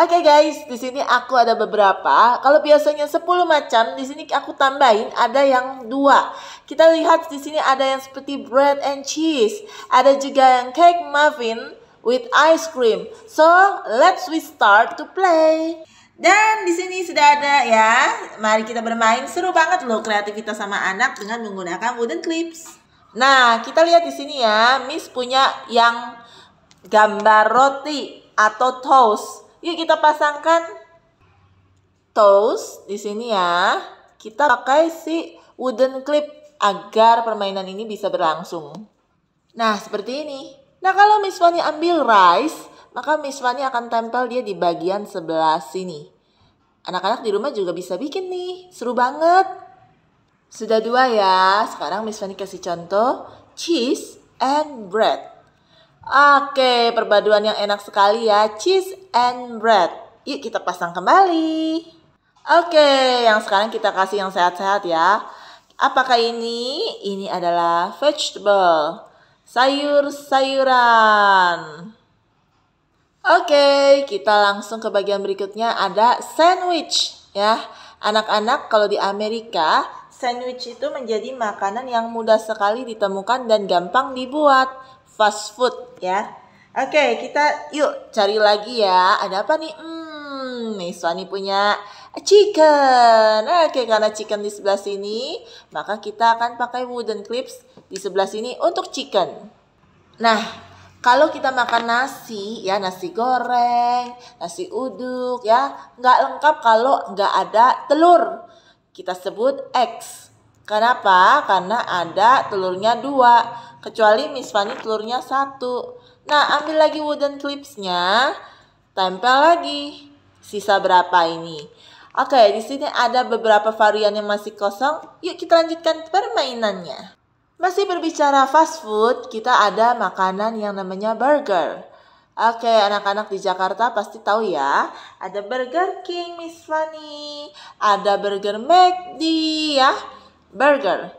Oke okay guys, di sini aku ada beberapa. Kalau biasanya 10 macam, di sini aku tambahin ada yang dua. Kita lihat di sini ada yang seperti bread and cheese, ada juga yang cake muffin with ice cream. So, let's we start to play. Dan di sini sudah ada ya. Mari kita bermain. Seru banget loh kreativitas sama anak dengan menggunakan wooden clips. Nah, kita lihat di sini ya. Miss punya yang gambar roti atau toast. Yuk kita pasangkan toes di sini ya. Kita pakai si wooden clip agar permainan ini bisa berlangsung. Nah, seperti ini. Nah, kalau Miss Fanny ambil rice, maka Miss Fanny akan tempel dia di bagian sebelah sini. Anak-anak di rumah juga bisa bikin nih. Seru banget. Sudah dua ya. Sekarang Miss Fanny kasih contoh cheese and bread. Oke, perpaduan yang enak sekali ya, cheese and bread. Yuk kita pasang kembali. Oke, yang sekarang kita kasih yang sehat-sehat ya. Apakah ini? Ini adalah vegetable, sayur-sayuran. Oke, kita langsung ke bagian berikutnya ada sandwich ya. Anak-anak kalau di Amerika, sandwich itu menjadi makanan yang mudah sekali ditemukan dan gampang dibuat fast food ya. Oke, kita yuk cari lagi ya. Ada apa nih? Hmm, nih Swani punya chicken. Oke, karena chicken di sebelah sini, maka kita akan pakai wooden clips di sebelah sini untuk chicken. Nah, kalau kita makan nasi ya nasi goreng, nasi uduk ya nggak lengkap kalau nggak ada telur. Kita sebut X. Kenapa? Karena ada telurnya dua kecuali Miss Fanny telurnya satu. Nah, ambil lagi wooden clipsnya, tempel lagi. Sisa berapa ini? Oke, di sini ada beberapa varian yang masih kosong. Yuk kita lanjutkan permainannya. Masih berbicara fast food, kita ada makanan yang namanya burger. Oke, anak-anak di Jakarta pasti tahu ya. Ada Burger King, Miss Fanny. Ada Burger McD, ya. Burger.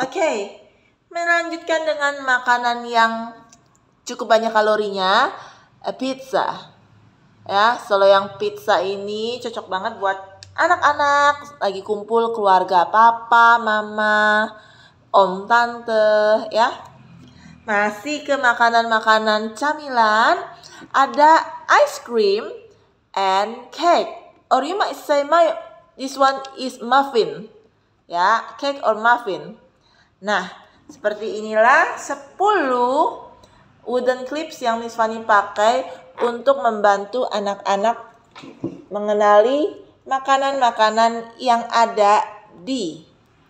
Oke, Melanjutkan dengan makanan yang cukup banyak kalorinya, eh, pizza. Ya, solo yang pizza ini cocok banget buat anak-anak lagi kumpul keluarga papa, mama, om, tante, ya. Masih ke makanan-makanan camilan, ada ice cream and cake. Or you might say my this one is muffin. Ya, cake or muffin. Nah, seperti inilah 10 wooden clips yang Miss Fanny pakai untuk membantu anak-anak mengenali makanan-makanan yang ada di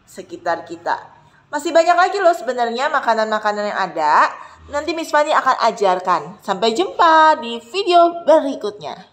sekitar kita. Masih banyak lagi loh sebenarnya makanan-makanan yang ada. Nanti Miss Fanny akan ajarkan. Sampai jumpa di video berikutnya.